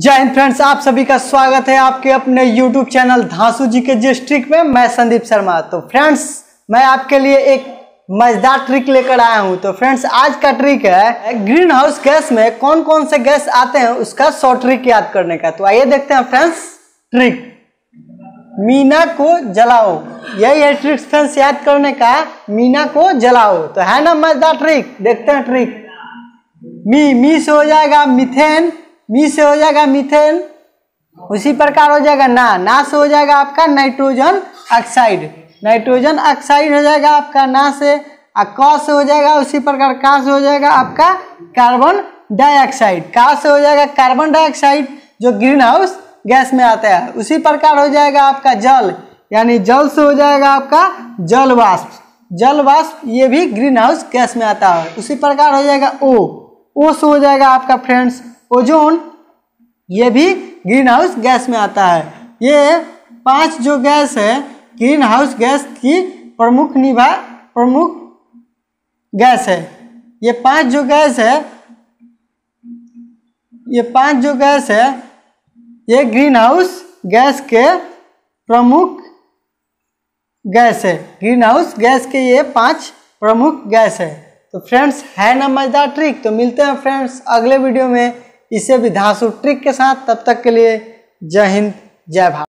जय हिंद फ्रेंड्स आप सभी का स्वागत है आपके अपने यूट्यूब चैनल धांसू जी के जिस ट्रिक में मैं संदीप शर्मा तो फ्रेंड्स मैं आपके लिए एक मजेदार ट्रिक लेकर आया हूं तो फ्रेंड्स आज का ट्रिक है ग्रीन हाउस गैस में कौन कौन से गैस आते हैं उसका शॉर्ट ट्रिक याद करने का तो आइए देखते हैं फ्रेंड्स ट्रिक मीना को जलाओ यही है ट्रिक फ्रेंड्स याद करने का मीना को जलाओ तो है ना मजेदार ट्रिक देखते हैं ट्रिक मी मी से हो जाएगा मिथेन मी से हो जाएगा मिथेन उसी प्रकार हो जाएगा ना ना से हो जाएगा आपका नाइट्रोजन ऑक्साइड नाइट्रोजन ऑक्साइड हो जाएगा आपका ना से और क से हो जाएगा उसी प्रकार का से हो जाएगा आपका कार्बन डाइऑक्साइड का से हो जाएगा कार्बन डाइऑक्साइड जो ग्रीन हाउस गैस में आता है उसी प्रकार हो जाएगा आपका जल यानी जल से हो जाएगा आपका जल वाष्प जल वाष्प ये भी ग्रीन हाउस गैस में आता है उसी प्रकार हो जाएगा ओ ओ से हो जाएगा आपका फ्रेंड्स ओजोन ये भी ग्रीन हाउस गैस में आता है ये पांच जो गैस है ग्रीन हाउस गैस की प्रमुख निभा प्रमुख गैस है ये पांच जो गैस है ये पांच जो गैस है ये ग्रीन हाउस गैस के प्रमुख गैस है ग्रीन हाउस गैस के ये पांच प्रमुख गैस है तो फ्रेंड्स है ना मज़ेदार ट्रिक तो मिलते हैं फ्रेंड्स अगले वीडियो में इसे भी धासु ट्रिक के साथ तब तक के लिए जय हिंद जय भारत